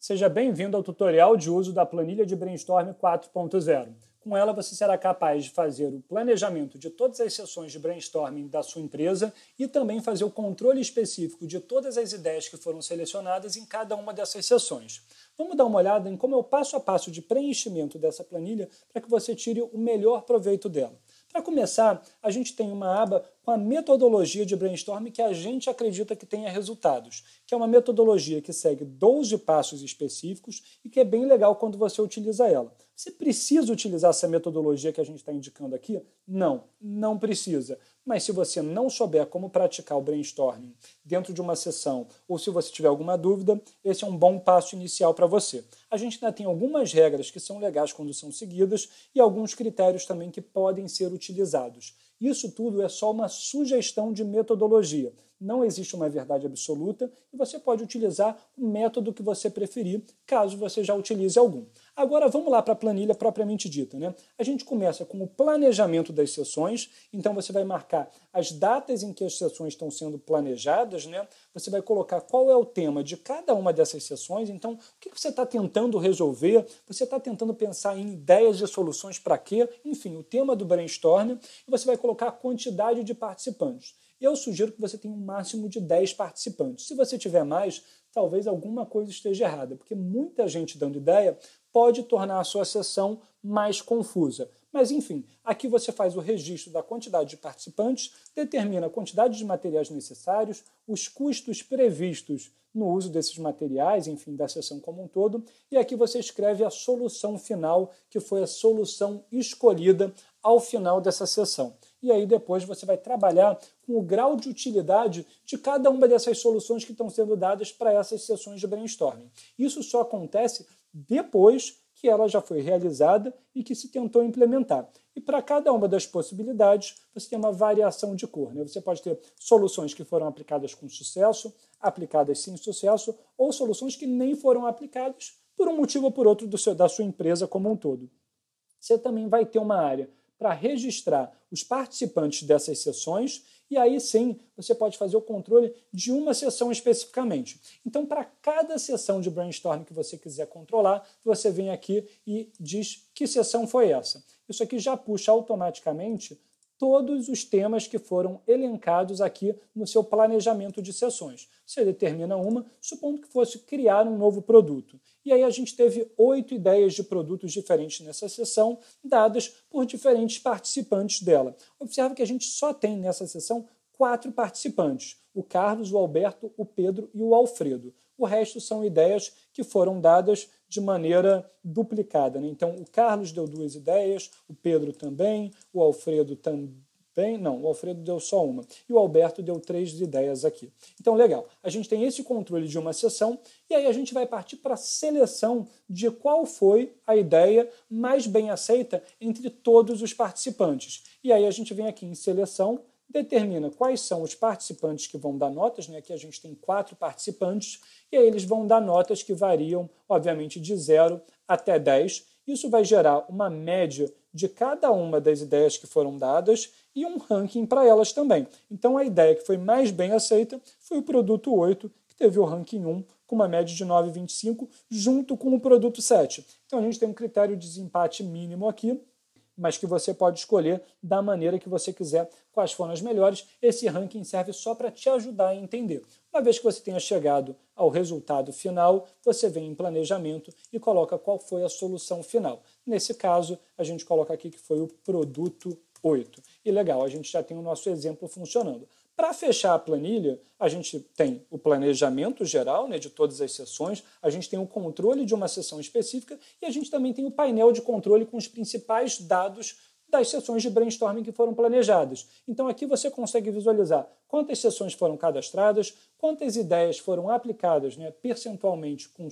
Seja bem-vindo ao tutorial de uso da planilha de Brainstorm 4.0. Com ela, você será capaz de fazer o planejamento de todas as sessões de brainstorming da sua empresa e também fazer o controle específico de todas as ideias que foram selecionadas em cada uma dessas sessões. Vamos dar uma olhada em como é o passo a passo de preenchimento dessa planilha para que você tire o melhor proveito dela. Para começar, a gente tem uma aba com a metodologia de brainstorming que a gente acredita que tenha resultados, que é uma metodologia que segue 12 passos específicos e que é bem legal quando você utiliza ela. Você precisa utilizar essa metodologia que a gente está indicando aqui? Não, não precisa. Mas se você não souber como praticar o brainstorming dentro de uma sessão ou se você tiver alguma dúvida, esse é um bom passo inicial para você. A gente ainda tem algumas regras que são legais quando são seguidas e alguns critérios também que podem ser utilizados. Isso tudo é só uma sugestão de metodologia não existe uma verdade absoluta e você pode utilizar o método que você preferir, caso você já utilize algum. Agora vamos lá para a planilha propriamente dita. Né? A gente começa com o planejamento das sessões, então você vai marcar as datas em que as sessões estão sendo planejadas, né? você vai colocar qual é o tema de cada uma dessas sessões, então o que você está tentando resolver, você está tentando pensar em ideias e soluções para quê, enfim, o tema do brainstorm, e você vai colocar a quantidade de participantes. Eu sugiro que você tenha um máximo de 10 participantes. Se você tiver mais, talvez alguma coisa esteja errada, porque muita gente dando ideia pode tornar a sua sessão mais confusa. Mas enfim, aqui você faz o registro da quantidade de participantes, determina a quantidade de materiais necessários, os custos previstos no uso desses materiais, enfim, da sessão como um todo, e aqui você escreve a solução final, que foi a solução escolhida ao final dessa sessão e aí depois você vai trabalhar com o grau de utilidade de cada uma dessas soluções que estão sendo dadas para essas sessões de brainstorming. Isso só acontece depois que ela já foi realizada e que se tentou implementar. E para cada uma das possibilidades, você tem uma variação de cor. Né? Você pode ter soluções que foram aplicadas com sucesso, aplicadas sem sucesso, ou soluções que nem foram aplicadas por um motivo ou por outro seu, da sua empresa como um todo. Você também vai ter uma área para registrar os participantes dessas sessões e aí sim você pode fazer o controle de uma sessão especificamente. Então, para cada sessão de brainstorm que você quiser controlar, você vem aqui e diz que sessão foi essa. Isso aqui já puxa automaticamente todos os temas que foram elencados aqui no seu planejamento de sessões. Você determina uma, supondo que fosse criar um novo produto. E aí a gente teve oito ideias de produtos diferentes nessa sessão, dadas por diferentes participantes dela. Observe que a gente só tem nessa sessão quatro participantes: o Carlos, o Alberto, o Pedro e o Alfredo o resto são ideias que foram dadas de maneira duplicada. Né? Então, o Carlos deu duas ideias, o Pedro também, o Alfredo também. Não, o Alfredo deu só uma. E o Alberto deu três ideias aqui. Então, legal. A gente tem esse controle de uma sessão e aí a gente vai partir para a seleção de qual foi a ideia mais bem aceita entre todos os participantes. E aí a gente vem aqui em seleção, determina quais são os participantes que vão dar notas, né? aqui a gente tem quatro participantes, e aí eles vão dar notas que variam, obviamente, de 0 até 10. Isso vai gerar uma média de cada uma das ideias que foram dadas e um ranking para elas também. Então, a ideia que foi mais bem aceita foi o produto 8, que teve o ranking 1, com uma média de 9,25, junto com o produto 7. Então, a gente tem um critério de desempate mínimo aqui, mas que você pode escolher da maneira que você quiser quais foram as melhores. Esse ranking serve só para te ajudar a entender. Uma vez que você tenha chegado ao resultado final, você vem em planejamento e coloca qual foi a solução final. Nesse caso, a gente coloca aqui que foi o produto 8. E legal, a gente já tem o nosso exemplo funcionando. Para fechar a planilha, a gente tem o planejamento geral né, de todas as sessões, a gente tem o controle de uma sessão específica e a gente também tem o painel de controle com os principais dados das sessões de brainstorming que foram planejadas. Então aqui você consegue visualizar quantas sessões foram cadastradas, quantas ideias foram aplicadas né, percentualmente com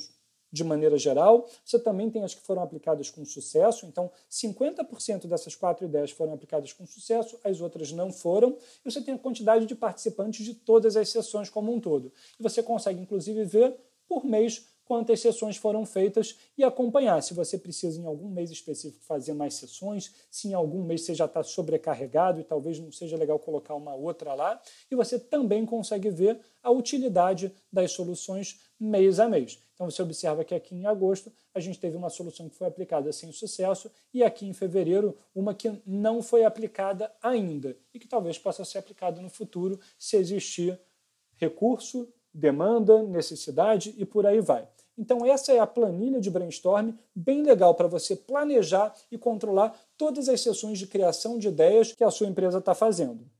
de maneira geral. Você também tem as que foram aplicadas com sucesso, então 50% dessas quatro ideias foram aplicadas com sucesso, as outras não foram. E você tem a quantidade de participantes de todas as sessões como um todo. E você consegue, inclusive, ver por mês quantas sessões foram feitas e acompanhar se você precisa em algum mês específico fazer mais sessões, se em algum mês você já está sobrecarregado e talvez não seja legal colocar uma outra lá. E você também consegue ver a utilidade das soluções mês a mês. Então você observa que aqui em agosto a gente teve uma solução que foi aplicada sem sucesso e aqui em fevereiro uma que não foi aplicada ainda e que talvez possa ser aplicada no futuro se existir recurso, demanda, necessidade e por aí vai. Então, essa é a planilha de brainstorm, bem legal para você planejar e controlar todas as sessões de criação de ideias que a sua empresa está fazendo.